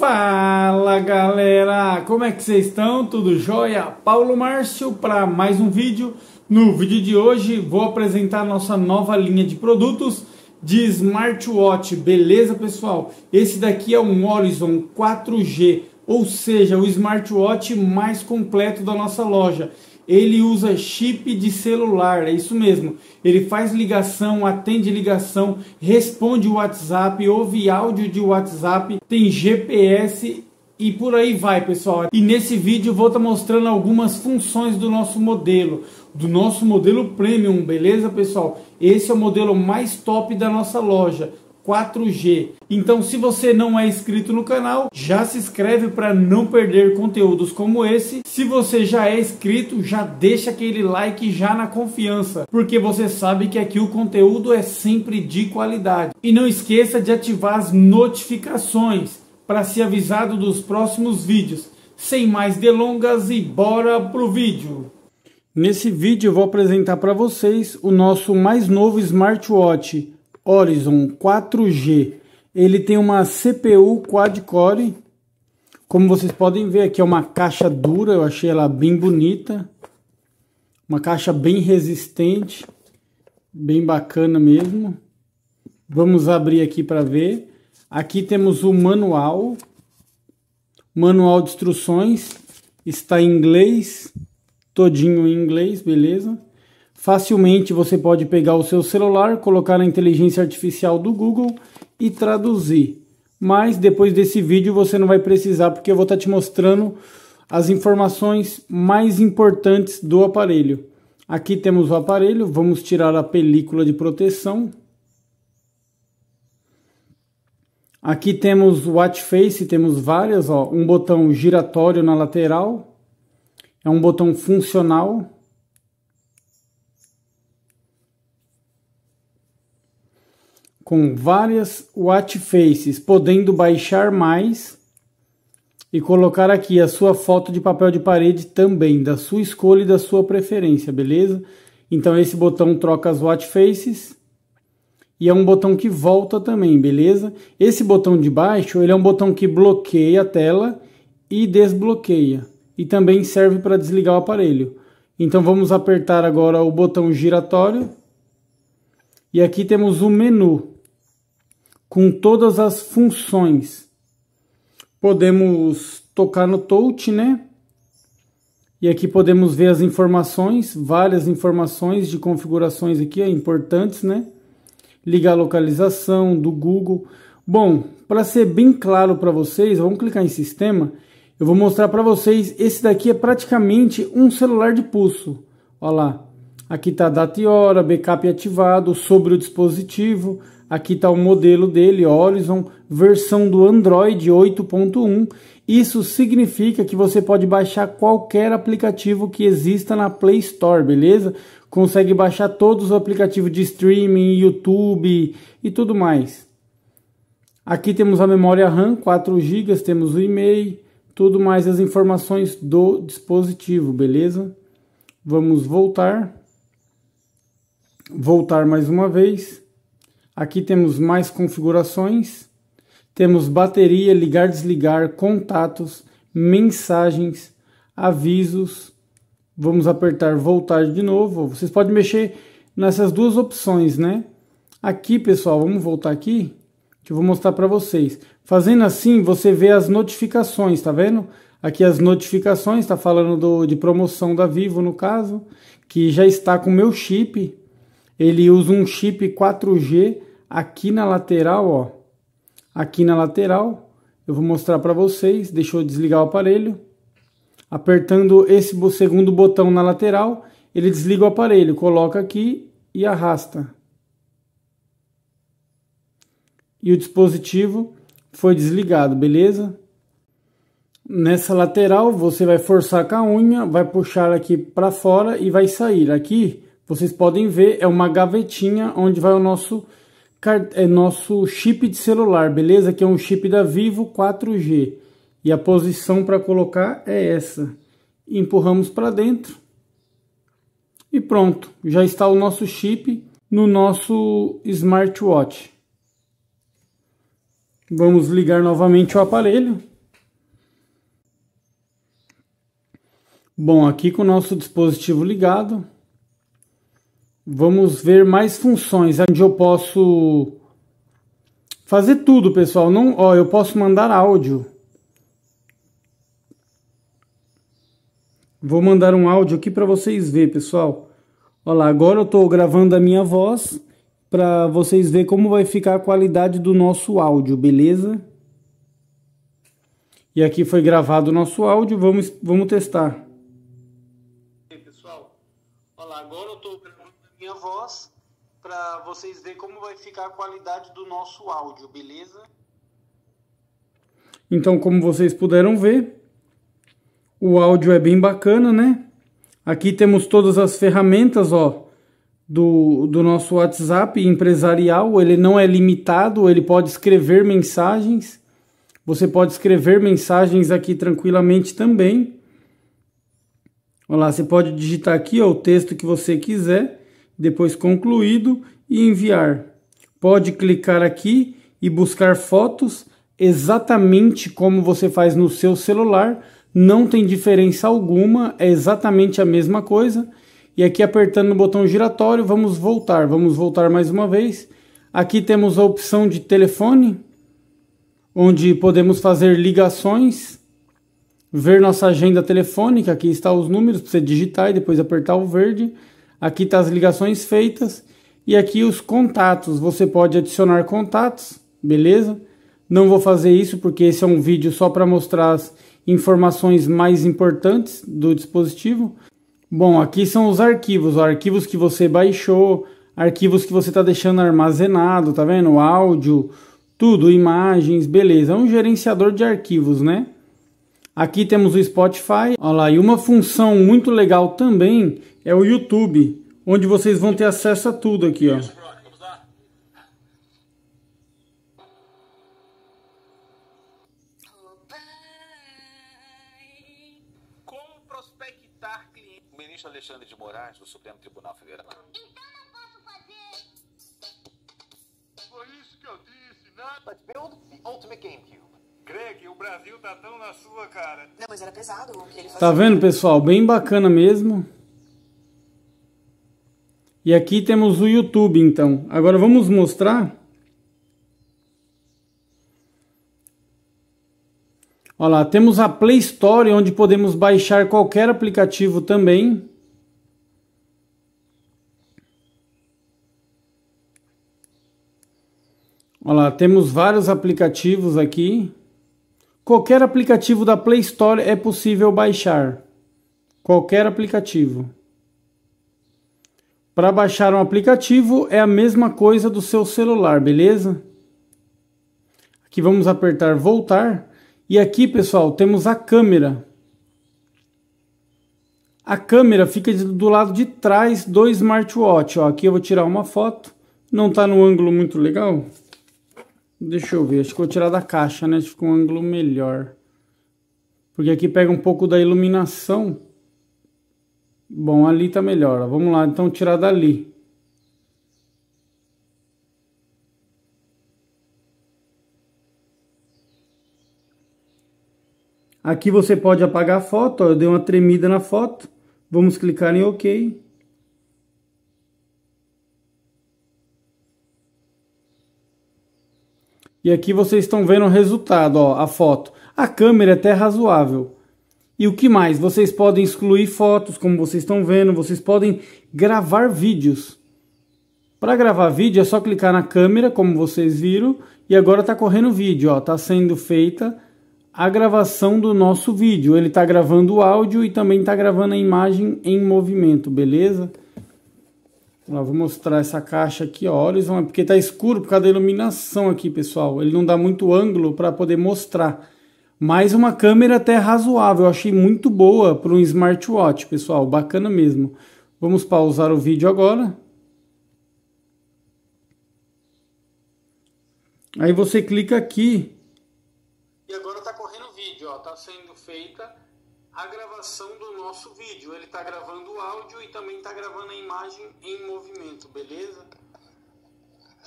Fala galera, como é que vocês estão? Tudo jóia? Paulo Márcio para mais um vídeo. No vídeo de hoje vou apresentar nossa nova linha de produtos de smartwatch, beleza pessoal? Esse daqui é um Horizon 4G, ou seja, o smartwatch mais completo da nossa loja ele usa chip de celular, é isso mesmo. Ele faz ligação, atende ligação, responde o WhatsApp, ouve áudio de WhatsApp, tem GPS e por aí vai, pessoal. E nesse vídeo vou estar tá mostrando algumas funções do nosso modelo, do nosso modelo premium, beleza, pessoal? Esse é o modelo mais top da nossa loja. 4G. Então, se você não é inscrito no canal, já se inscreve para não perder conteúdos como esse. Se você já é inscrito, já deixa aquele like já na confiança, porque você sabe que aqui o conteúdo é sempre de qualidade. E não esqueça de ativar as notificações para ser avisado dos próximos vídeos. Sem mais delongas e bora pro vídeo! Nesse vídeo eu vou apresentar para vocês o nosso mais novo smartwatch Horizon 4G. Ele tem uma CPU quad-core. Como vocês podem ver, aqui é uma caixa dura. Eu achei ela bem bonita. Uma caixa bem resistente. Bem bacana mesmo. Vamos abrir aqui para ver. Aqui temos o manual. Manual de instruções. Está em inglês. Todinho em inglês, beleza? Facilmente você pode pegar o seu celular, colocar na inteligência artificial do Google e traduzir. Mas depois desse vídeo você não vai precisar, porque eu vou estar tá te mostrando as informações mais importantes do aparelho. Aqui temos o aparelho, vamos tirar a película de proteção. Aqui temos o watch face, temos várias, ó, um botão giratório na lateral, é um botão funcional, com várias watch faces, podendo baixar mais e colocar aqui a sua foto de papel de parede também, da sua escolha e da sua preferência, beleza? Então esse botão troca as watch faces e é um botão que volta também, beleza? Esse botão de baixo, ele é um botão que bloqueia a tela e desbloqueia e também serve para desligar o aparelho. Então vamos apertar agora o botão giratório e aqui temos o menu com todas as funções. Podemos tocar no touch, né? E aqui podemos ver as informações, várias informações de configurações aqui, importantes, né? Ligar a localização do Google. Bom, para ser bem claro para vocês, vamos clicar em sistema. Eu vou mostrar para vocês, esse daqui é praticamente um celular de pulso. Olha lá, aqui está data e hora, backup ativado, sobre o dispositivo, Aqui está o modelo dele, Horizon, versão do Android 8.1. Isso significa que você pode baixar qualquer aplicativo que exista na Play Store, beleza? Consegue baixar todos os aplicativos de streaming, YouTube e tudo mais. Aqui temos a memória RAM, 4 GB, temos o e-mail, tudo mais as informações do dispositivo, beleza? Vamos voltar. Voltar mais uma vez. Aqui temos mais configurações. Temos bateria, ligar, desligar, contatos, mensagens, avisos. Vamos apertar voltar de novo. Vocês podem mexer nessas duas opções, né? Aqui, pessoal, vamos voltar aqui que eu vou mostrar para vocês. Fazendo assim, você vê as notificações, tá vendo? Aqui as notificações, está falando do, de promoção da Vivo no caso, que já está com o meu chip ele usa um chip 4G aqui na lateral, ó. Aqui na lateral, eu vou mostrar para vocês. Deixa eu desligar o aparelho. Apertando esse segundo botão na lateral, ele desliga o aparelho, coloca aqui e arrasta. E o dispositivo foi desligado, beleza? Nessa lateral, você vai forçar com a unha, vai puxar aqui para fora e vai sair. Aqui, vocês podem ver, é uma gavetinha onde vai o nosso, é nosso chip de celular, beleza? Que é um chip da Vivo 4G. E a posição para colocar é essa. Empurramos para dentro. E pronto, já está o nosso chip no nosso smartwatch. Vamos ligar novamente o aparelho. Bom, aqui com o nosso dispositivo ligado, Vamos ver mais funções onde eu posso fazer tudo, pessoal. Não, ó, eu posso mandar áudio. Vou mandar um áudio aqui para vocês ver, pessoal. Olha lá, agora eu estou gravando a minha voz para vocês ver como vai ficar a qualidade do nosso áudio, beleza? E aqui foi gravado o nosso áudio, vamos, vamos testar. vocês verem como vai ficar a qualidade do nosso áudio, beleza? Então, como vocês puderam ver, o áudio é bem bacana, né? Aqui temos todas as ferramentas, ó, do, do nosso WhatsApp empresarial. Ele não é limitado, ele pode escrever mensagens. Você pode escrever mensagens aqui tranquilamente também. Olha lá, você pode digitar aqui ó, o texto que você quiser, depois concluído, e enviar. Pode clicar aqui e buscar fotos exatamente como você faz no seu celular, não tem diferença alguma, é exatamente a mesma coisa. E aqui apertando no botão giratório, vamos voltar, vamos voltar mais uma vez. Aqui temos a opção de telefone, onde podemos fazer ligações, ver nossa agenda telefônica, aqui está os números para você digitar e depois apertar o verde. Aqui está as ligações feitas e aqui os contatos, você pode adicionar contatos, beleza? Não vou fazer isso porque esse é um vídeo só para mostrar as informações mais importantes do dispositivo. Bom, aqui são os arquivos, ó, arquivos que você baixou, arquivos que você está deixando armazenado, tá vendo? Áudio, tudo, imagens, beleza. É um gerenciador de arquivos, né? Aqui temos o Spotify, olha lá, e uma função muito legal também é o YouTube onde vocês vão ter acesso a tudo aqui, ó. Como prospectar clientes? O ministro Alexandre de Moraes, do Supremo Tribunal Federal. Então não posso fazer. Foi isso que eu disse, nada. But build the ultimate GameCube. Greg, o Brasil tá tão na sua, cara. Não, mas era pesado o que ele tá fazia. Tá vendo, pessoal? Bem bacana mesmo. E aqui temos o YouTube, então. Agora vamos mostrar... Olha lá, temos a Play Store, onde podemos baixar qualquer aplicativo também. Olha lá, temos vários aplicativos aqui. Qualquer aplicativo da Play Store é possível baixar. Qualquer aplicativo. Para baixar um aplicativo é a mesma coisa do seu celular, beleza? Aqui vamos apertar voltar e aqui, pessoal, temos a câmera. A câmera fica do lado de trás do smartwatch. Ó, aqui eu vou tirar uma foto. Não está no ângulo muito legal. Deixa eu ver. Acho que vou tirar da caixa, né? Acho que fica um ângulo melhor. Porque aqui pega um pouco da iluminação. Bom, ali está melhor. Vamos lá, então tirar dali. Aqui você pode apagar a foto, ó, eu dei uma tremida na foto. Vamos clicar em OK. E aqui vocês estão vendo o resultado, ó, a foto. A câmera é até razoável. E o que mais? Vocês podem excluir fotos, como vocês estão vendo, vocês podem gravar vídeos. Para gravar vídeo é só clicar na câmera, como vocês viram, e agora está correndo vídeo, está sendo feita a gravação do nosso vídeo. Ele está gravando o áudio e também está gravando a imagem em movimento, beleza? Lá, vou mostrar essa caixa aqui, ó, Horizon, é porque está escuro por causa da iluminação aqui, pessoal. Ele não dá muito ângulo para poder mostrar. Mas uma câmera até razoável, eu achei muito boa para um smartwatch, pessoal, bacana mesmo. Vamos pausar o vídeo agora. Aí você clica aqui. E agora está correndo o vídeo, ó, está sendo feita a gravação do nosso vídeo. Ele está gravando o áudio e também está gravando a imagem em movimento, beleza?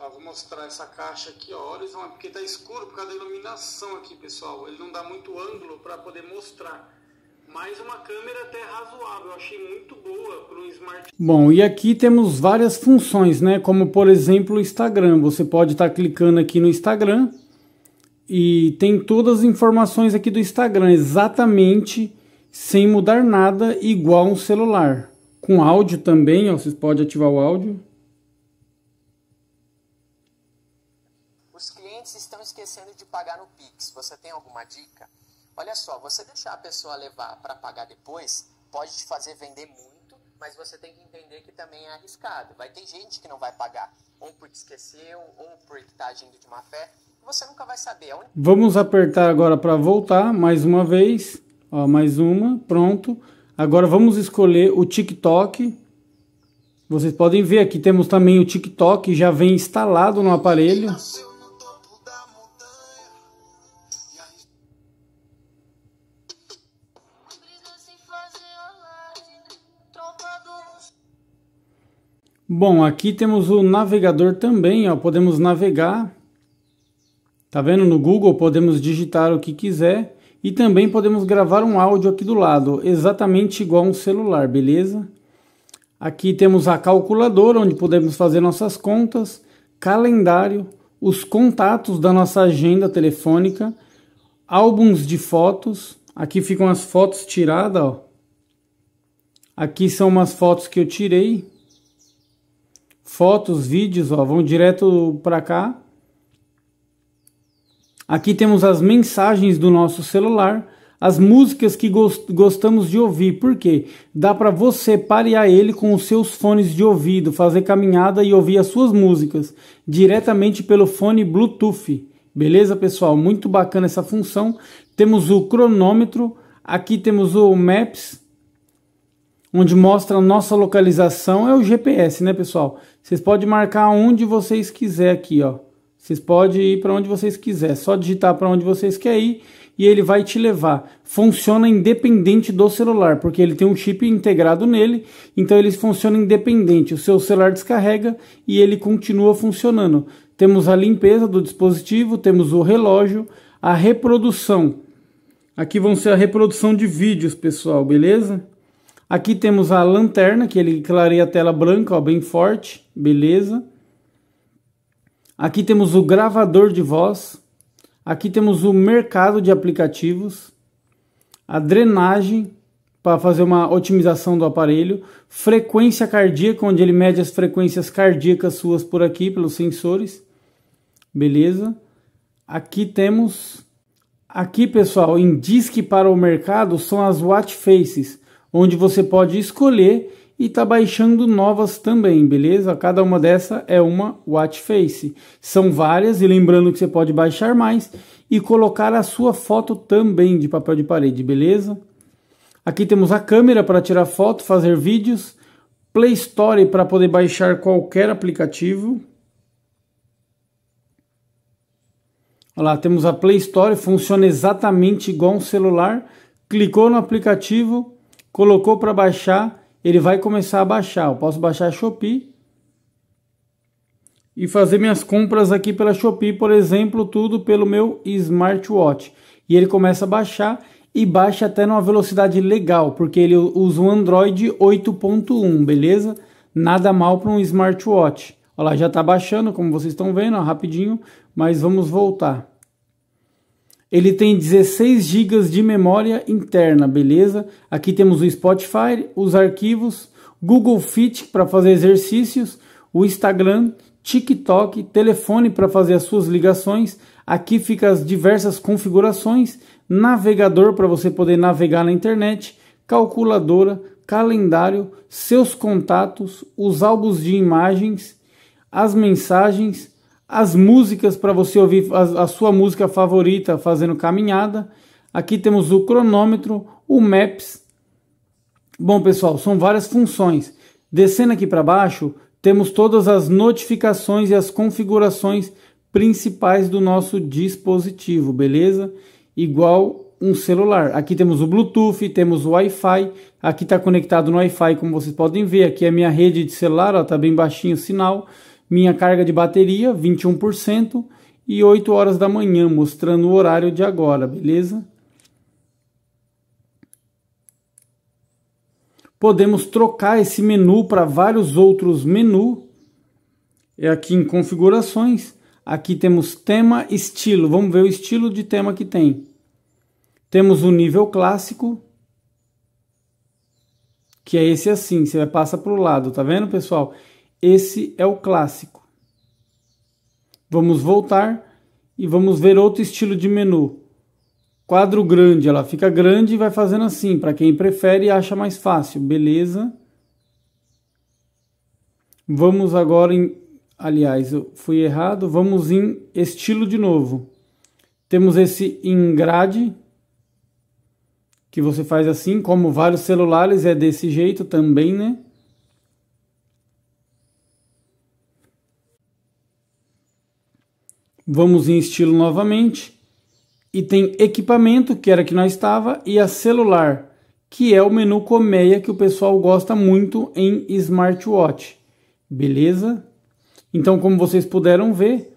Ó, ah, vou mostrar essa caixa aqui, ó. Olha, porque tá escuro por causa da iluminação aqui, pessoal. Ele não dá muito ângulo para poder mostrar. Mas uma câmera até razoável, eu achei muito boa para um smartphone. Bom, e aqui temos várias funções, né? Como por exemplo o Instagram. Você pode estar tá clicando aqui no Instagram e tem todas as informações aqui do Instagram, exatamente sem mudar nada, igual um celular. Com áudio também, ó, vocês podem ativar o áudio. clientes estão esquecendo de pagar no Pix. Você tem alguma dica? Olha só, você deixar a pessoa levar para pagar depois pode te fazer vender muito, mas você tem que entender que também é arriscado. Vai ter gente que não vai pagar, ou porque esqueceu, ou porque está agindo de má fé. Você nunca vai saber. Vamos apertar agora para voltar mais uma vez. Ó, mais uma, pronto. Agora vamos escolher o TikTok. Vocês podem ver aqui temos também o TikTok já vem instalado no aparelho. Bom, aqui temos o navegador também, ó, podemos navegar. Tá vendo? No Google podemos digitar o que quiser e também podemos gravar um áudio aqui do lado, exatamente igual um celular, beleza? Aqui temos a calculadora, onde podemos fazer nossas contas, calendário, os contatos da nossa agenda telefônica, álbuns de fotos. Aqui ficam as fotos tiradas, ó. Aqui são umas fotos que eu tirei fotos, vídeos, ó, vão direto para cá. Aqui temos as mensagens do nosso celular, as músicas que gostamos de ouvir. Por quê? Dá para você parear ele com os seus fones de ouvido, fazer caminhada e ouvir as suas músicas diretamente pelo fone Bluetooth. Beleza, pessoal? Muito bacana essa função. Temos o cronômetro, aqui temos o Maps, onde mostra a nossa localização, é o GPS, né, pessoal? Vocês podem marcar onde vocês quiser aqui, ó. Vocês podem ir para onde vocês quiser, só digitar para onde vocês querem ir e ele vai te levar. Funciona independente do celular, porque ele tem um chip integrado nele, então ele funciona independente. O seu celular descarrega e ele continua funcionando. Temos a limpeza do dispositivo, temos o relógio, a reprodução. Aqui vão ser a reprodução de vídeos, pessoal, beleza? Aqui temos a lanterna, que ele clareia a tela branca, ó, bem forte, beleza. Aqui temos o gravador de voz. Aqui temos o mercado de aplicativos. A drenagem, para fazer uma otimização do aparelho. Frequência cardíaca, onde ele mede as frequências cardíacas suas por aqui, pelos sensores. Beleza. Aqui temos... Aqui, pessoal, em disque para o mercado, são as watch faces onde você pode escolher e está baixando novas também, beleza? Cada uma dessa é uma watch face. São várias e lembrando que você pode baixar mais e colocar a sua foto também de papel de parede, beleza? Aqui temos a câmera para tirar foto, fazer vídeos, Play Store para poder baixar qualquer aplicativo. Olha lá, temos a Play Store, funciona exatamente igual um celular. Clicou no aplicativo, colocou para baixar, ele vai começar a baixar. Eu posso baixar a Shopee e fazer minhas compras aqui pela Shopee, por exemplo, tudo pelo meu smartwatch. E ele começa a baixar e baixa até numa velocidade legal, porque ele usa um Android 8.1, beleza? Nada mal para um smartwatch. Olha lá, já está baixando, como vocês estão vendo, ó, rapidinho, mas vamos voltar. Ele tem 16 GB de memória interna, beleza? Aqui temos o Spotify, os arquivos, Google Fit para fazer exercícios, o Instagram, TikTok, telefone para fazer as suas ligações. Aqui fica as diversas configurações, navegador para você poder navegar na internet, calculadora, calendário, seus contatos, os álbuns de imagens, as mensagens, as músicas para você ouvir a, a, sua música favorita fazendo caminhada. Aqui temos o cronômetro, o Maps. Bom, pessoal, são várias funções. Descendo aqui para baixo, temos todas as notificações e as configurações principais do nosso dispositivo, beleza? Igual um celular. Aqui temos o Bluetooth, temos o Wi-Fi. Aqui está conectado no Wi-Fi, como vocês podem ver. Aqui é a minha rede de celular, está bem baixinho o sinal. Minha carga de bateria, 21%, e 8 horas da manhã, mostrando o horário de agora, beleza? Podemos trocar esse menu para vários outros menus. É aqui em configurações. Aqui temos tema, estilo. Vamos ver o estilo de tema que tem. Temos o nível clássico, que é esse assim, você passa para o lado, tá vendo, pessoal? Esse é o clássico. Vamos voltar e vamos ver outro estilo de menu. Quadro grande, ela fica grande e vai fazendo assim, para quem prefere e acha mais fácil, beleza? Vamos agora em, aliás, eu fui errado, vamos em estilo de novo. Temos esse em grade, que você faz assim, como vários celulares é desse jeito também, né? Vamos em estilo novamente. E tem equipamento, que era que nós estava, e a celular, que é o menu colmeia que o pessoal gosta muito em smartwatch. Beleza? Então, como vocês puderam ver,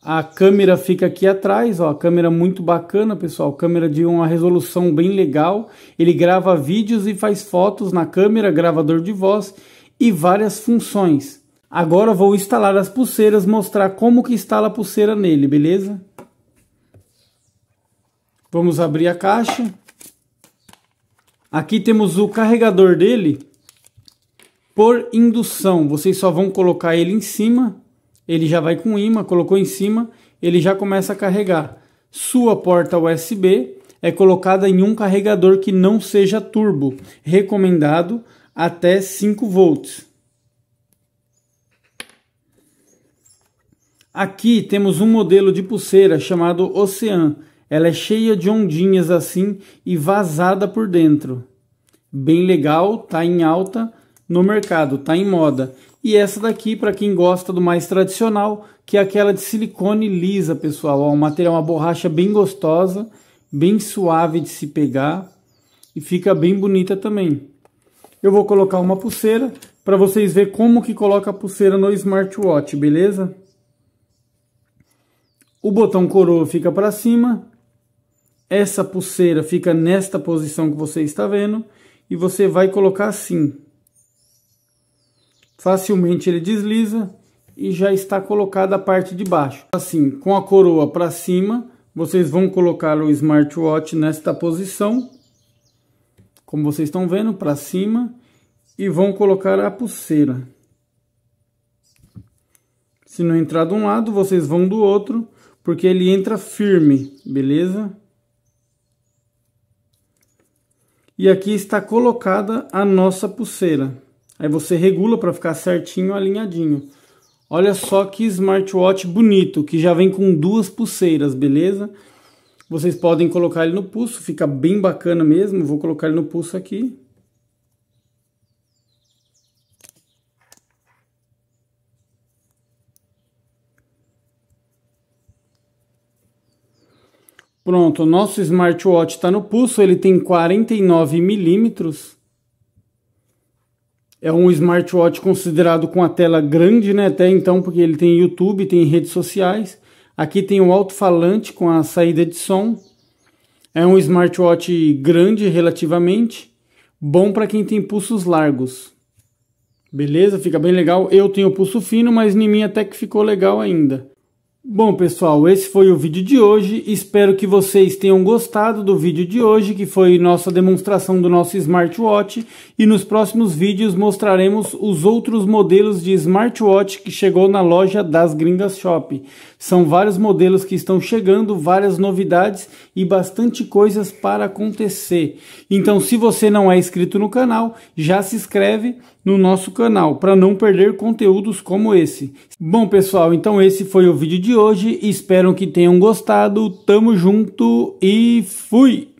a câmera fica aqui atrás, ó, câmera muito bacana, pessoal, câmera de uma resolução bem legal. Ele grava vídeos e faz fotos na câmera, gravador de voz e várias funções. Agora vou instalar as pulseiras, mostrar como que instala a pulseira nele, beleza? Vamos abrir a caixa. Aqui temos o carregador dele por indução. Vocês só vão colocar ele em cima, ele já vai com imã, colocou em cima, ele já começa a carregar. Sua porta USB é colocada em um carregador que não seja turbo, recomendado até 5 volts. Aqui temos um modelo de pulseira chamado Ocean. Ela é cheia de ondinhas assim e vazada por dentro. Bem legal, tá em alta no mercado, tá em moda. E essa daqui para quem gosta do mais tradicional, que é aquela de silicone lisa, pessoal. Ó, um material, uma borracha bem gostosa, bem suave de se pegar e fica bem bonita também. Eu vou colocar uma pulseira para vocês ver como que coloca a pulseira no smartwatch, beleza? O botão coroa fica para cima, essa pulseira fica nesta posição que você está vendo e você vai colocar assim. Facilmente ele desliza e já está colocada a parte de baixo. Assim, com a coroa para cima, vocês vão colocar o smartwatch nesta posição, como vocês estão vendo, para cima, e vão colocar a pulseira. Se não entrar de um lado, vocês vão do outro porque ele entra firme, beleza? E aqui está colocada a nossa pulseira. Aí você regula para ficar certinho, alinhadinho. Olha só que smartwatch bonito, que já vem com duas pulseiras, beleza? Vocês podem colocar ele no pulso, fica bem bacana mesmo. Vou colocar ele no pulso aqui. Pronto, o nosso smartwatch está no pulso, ele tem 49 milímetros. É um smartwatch considerado com a tela grande, né? Até então, porque ele tem YouTube, tem redes sociais. Aqui tem o um alto-falante com a saída de som. É um smartwatch grande relativamente, bom para quem tem pulsos largos. Beleza? Fica bem legal. Eu tenho pulso fino, mas em mim até que ficou legal ainda. Bom pessoal, esse foi o vídeo de hoje, espero que vocês tenham gostado do vídeo de hoje, que foi nossa demonstração do nosso smartwatch, e nos próximos vídeos mostraremos os outros modelos de smartwatch que chegou na loja das Gringas Shop. São vários modelos que estão chegando, várias novidades e bastante coisas para acontecer. Então, se você não é inscrito no canal, já se inscreve no nosso canal para não perder conteúdos como esse. Bom, pessoal, então esse foi o vídeo de hoje. Espero que tenham gostado. Tamo junto e fui!